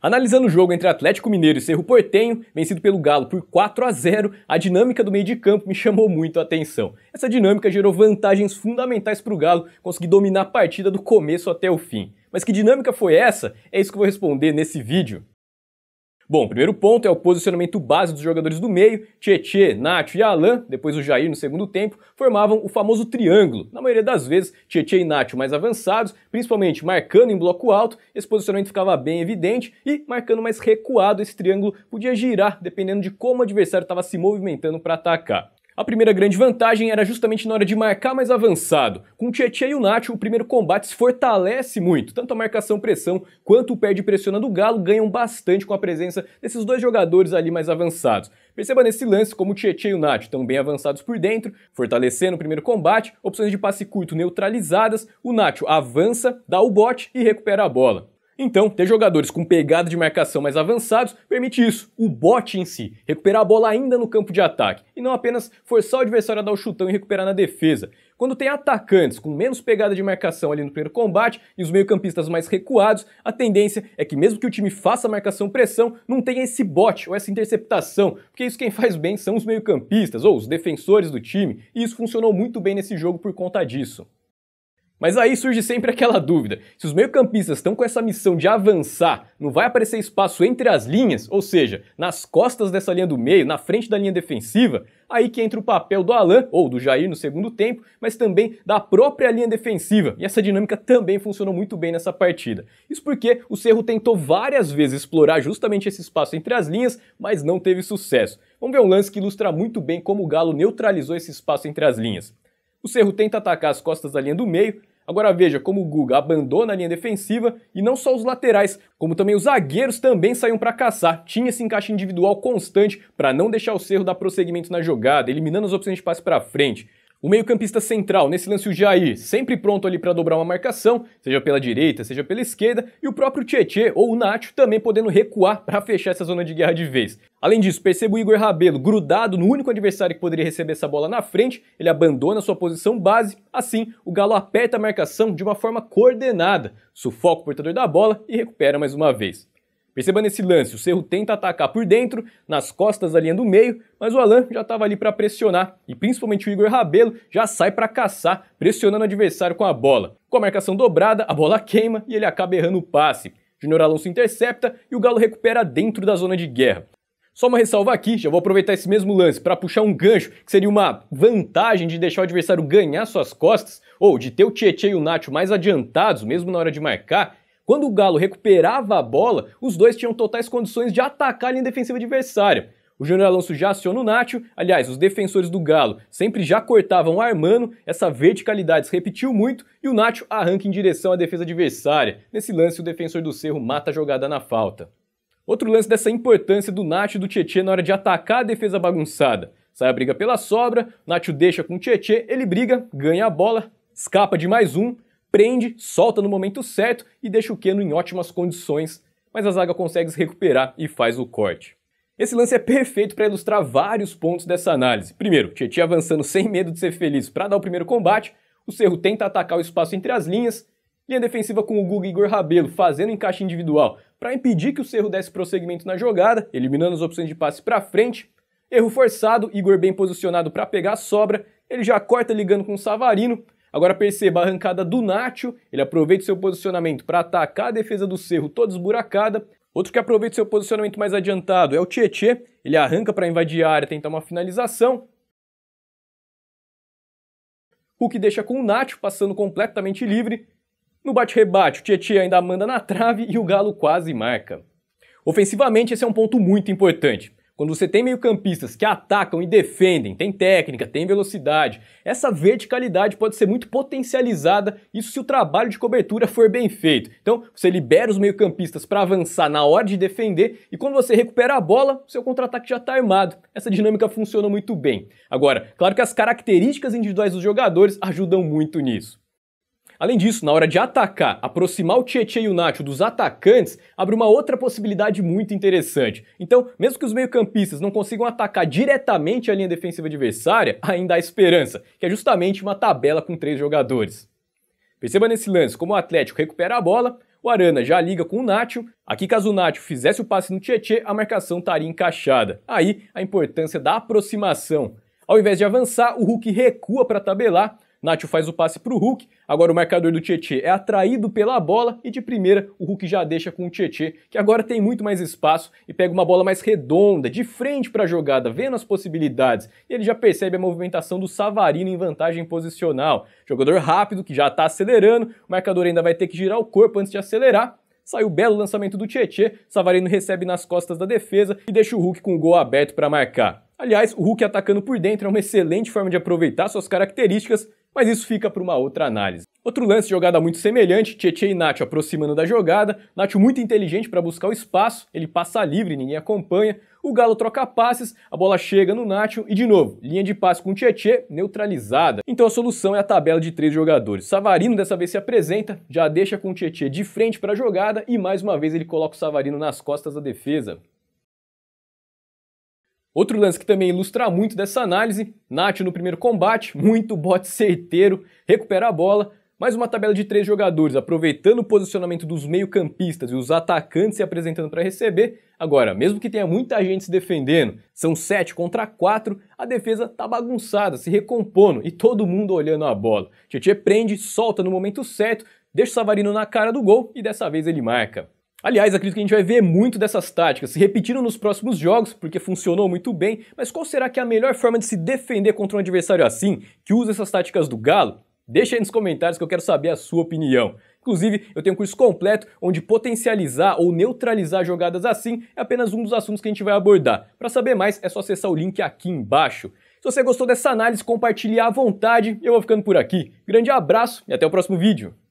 Analisando o jogo entre Atlético Mineiro e Cerro Portenho, vencido pelo Galo por 4 a 0, a dinâmica do meio de campo me chamou muito a atenção. Essa dinâmica gerou vantagens fundamentais para o Galo conseguir dominar a partida do começo até o fim. Mas que dinâmica foi essa? É isso que eu vou responder nesse vídeo. Bom, o primeiro ponto é o posicionamento base dos jogadores do meio. Tietê, Nacho e Alan, depois o Jair no segundo tempo, formavam o famoso triângulo. Na maioria das vezes, Tietê e Nacho mais avançados, principalmente marcando em bloco alto, esse posicionamento ficava bem evidente e marcando mais recuado, esse triângulo podia girar dependendo de como o adversário estava se movimentando para atacar. A primeira grande vantagem era justamente na hora de marcar mais avançado. Com o Tietchan e o Nacho, o primeiro combate se fortalece muito. Tanto a marcação-pressão quanto o pé de pressiona do Galo ganham bastante com a presença desses dois jogadores ali mais avançados. Perceba nesse lance como o Tietchan e o Nacho estão bem avançados por dentro, fortalecendo o primeiro combate, opções de passe curto neutralizadas, o Nacho avança, dá o bote e recupera a bola. Então, ter jogadores com pegada de marcação mais avançados permite isso, o bote em si, recuperar a bola ainda no campo de ataque, e não apenas forçar o adversário a dar o chutão e recuperar na defesa. Quando tem atacantes com menos pegada de marcação ali no primeiro combate e os meio-campistas mais recuados, a tendência é que mesmo que o time faça marcação-pressão, não tenha esse bote ou essa interceptação, porque isso quem faz bem são os meio-campistas ou os defensores do time, e isso funcionou muito bem nesse jogo por conta disso. Mas aí surge sempre aquela dúvida: se os meio-campistas estão com essa missão de avançar, não vai aparecer espaço entre as linhas, ou seja, nas costas dessa linha do meio, na frente da linha defensiva? Aí que entra o papel do Alan ou do Jair no segundo tempo, mas também da própria linha defensiva. E essa dinâmica também funcionou muito bem nessa partida. Isso porque o Cerro tentou várias vezes explorar justamente esse espaço entre as linhas, mas não teve sucesso. Vamos ver um lance que ilustra muito bem como o Galo neutralizou esse espaço entre as linhas. O Cerro tenta atacar as costas da linha do meio, Agora veja como o Guga abandona a linha defensiva e não só os laterais, como também os zagueiros também saíam para caçar. Tinha esse encaixe individual constante para não deixar o Cerro dar prosseguimento na jogada, eliminando as opções de passe para frente. O meio-campista central, nesse lance o Jair, sempre pronto ali para dobrar uma marcação, seja pela direita, seja pela esquerda, e o próprio Tietê ou o Nacho também podendo recuar para fechar essa zona de guerra de vez. Além disso, percebo o Igor Rabelo grudado no único adversário que poderia receber essa bola na frente, ele abandona sua posição base, assim o Galo aperta a marcação de uma forma coordenada, sufoca o portador da bola e recupera mais uma vez. Perceba nesse lance, o Cerro tenta atacar por dentro, nas costas da linha do meio, mas o Alan já estava ali para pressionar e principalmente o Igor Rabelo já sai para caçar, pressionando o adversário com a bola. Com a marcação dobrada, a bola queima e ele acaba errando o passe. Júnior Alonso intercepta e o Galo recupera dentro da zona de guerra. Só uma ressalva aqui, já vou aproveitar esse mesmo lance para puxar um gancho, que seria uma vantagem de deixar o adversário ganhar suas costas, ou de ter o Tietchan e o Nacho mais adiantados, mesmo na hora de marcar, quando o Galo recuperava a bola, os dois tinham totais condições de atacar a linha defensiva adversária. O Júnior Alonso já aciona o Nacho, aliás, os defensores do Galo sempre já cortavam armando, essa verticalidade se repetiu muito e o Nacho arranca em direção à defesa adversária. Nesse lance, o defensor do Cerro mata a jogada na falta. Outro lance dessa importância do Nacho e do Tietchan na hora de atacar a defesa bagunçada. Sai a briga pela sobra, Nacho deixa com o Tietchan, ele briga, ganha a bola, escapa de mais um, prende, solta no momento certo e deixa o Keno em ótimas condições, mas a zaga consegue se recuperar e faz o corte. Esse lance é perfeito para ilustrar vários pontos dessa análise. Primeiro, Tietchan avançando sem medo de ser feliz para dar o primeiro combate, o Cerro tenta atacar o espaço entre as linhas, linha defensiva com o Guga e Igor Rabelo fazendo encaixe individual para impedir que o Cerro desse prosseguimento na jogada, eliminando as opções de passe para frente, erro forçado, Igor bem posicionado para pegar a sobra, ele já corta ligando com o Savarino, Agora perceba a arrancada do Nacho, ele aproveita seu posicionamento para atacar a defesa do Cerro toda esburacada. Outro que aproveita seu posicionamento mais adiantado é o Tietê, ele arranca para invadir a área, tentar uma finalização. Hulk deixa com o Nacho, passando completamente livre. No bate-rebate, o Tietê ainda manda na trave e o Galo quase marca. Ofensivamente, esse é um ponto muito importante. Quando você tem meio-campistas que atacam e defendem, tem técnica, tem velocidade, essa verticalidade pode ser muito potencializada, isso se o trabalho de cobertura for bem feito. Então, você libera os meio-campistas para avançar na hora de defender e quando você recupera a bola, seu contra-ataque já está armado. Essa dinâmica funciona muito bem. Agora, claro que as características individuais dos jogadores ajudam muito nisso. Além disso, na hora de atacar, aproximar o Tietchan e o Nacho dos atacantes abre uma outra possibilidade muito interessante. Então, mesmo que os meio-campistas não consigam atacar diretamente a linha defensiva adversária, ainda há esperança, que é justamente uma tabela com três jogadores. Perceba nesse lance como o Atlético recupera a bola, o Arana já liga com o Nacho. Aqui, caso o Nacho fizesse o passe no Tietchan, a marcação estaria encaixada. Aí, a importância da aproximação. Ao invés de avançar, o Hulk recua para tabelar, Nacho faz o passe para o Hulk, agora o marcador do Tietchan é atraído pela bola e de primeira o Hulk já deixa com o Tietchan, que agora tem muito mais espaço e pega uma bola mais redonda, de frente para a jogada, vendo as possibilidades. E ele já percebe a movimentação do Savarino em vantagem posicional. Jogador rápido que já está acelerando, o marcador ainda vai ter que girar o corpo antes de acelerar. Saiu belo lançamento do Tietchan, Savarino recebe nas costas da defesa e deixa o Hulk com o gol aberto para marcar. Aliás, o Hulk atacando por dentro é uma excelente forma de aproveitar suas características mas isso fica para uma outra análise. Outro lance de jogada muito semelhante, Tietchan e Nacho aproximando da jogada, Nacho muito inteligente para buscar o espaço, ele passa livre, ninguém acompanha, o Galo troca passes, a bola chega no Nacho e de novo, linha de passe com Tietchan neutralizada. Então a solução é a tabela de três jogadores. Savarino dessa vez se apresenta, já deixa com o Tietchan de frente para a jogada e mais uma vez ele coloca o Savarino nas costas da defesa. Outro lance que também ilustra muito dessa análise, Nath no primeiro combate, muito bote certeiro, recupera a bola, mais uma tabela de três jogadores aproveitando o posicionamento dos meio-campistas e os atacantes se apresentando para receber. Agora, mesmo que tenha muita gente se defendendo, são sete contra quatro, a defesa tá bagunçada, se recompondo e todo mundo olhando a bola. Tietchan prende, solta no momento certo, deixa o Savarino na cara do gol e dessa vez ele marca. Aliás, acredito que a gente vai ver muito dessas táticas se repetindo nos próximos jogos, porque funcionou muito bem, mas qual será que é a melhor forma de se defender contra um adversário assim, que usa essas táticas do Galo? Deixa aí nos comentários que eu quero saber a sua opinião. Inclusive, eu tenho um curso completo onde potencializar ou neutralizar jogadas assim é apenas um dos assuntos que a gente vai abordar. Para saber mais, é só acessar o link aqui embaixo. Se você gostou dessa análise, compartilhe à vontade. Eu vou ficando por aqui. Grande abraço e até o próximo vídeo.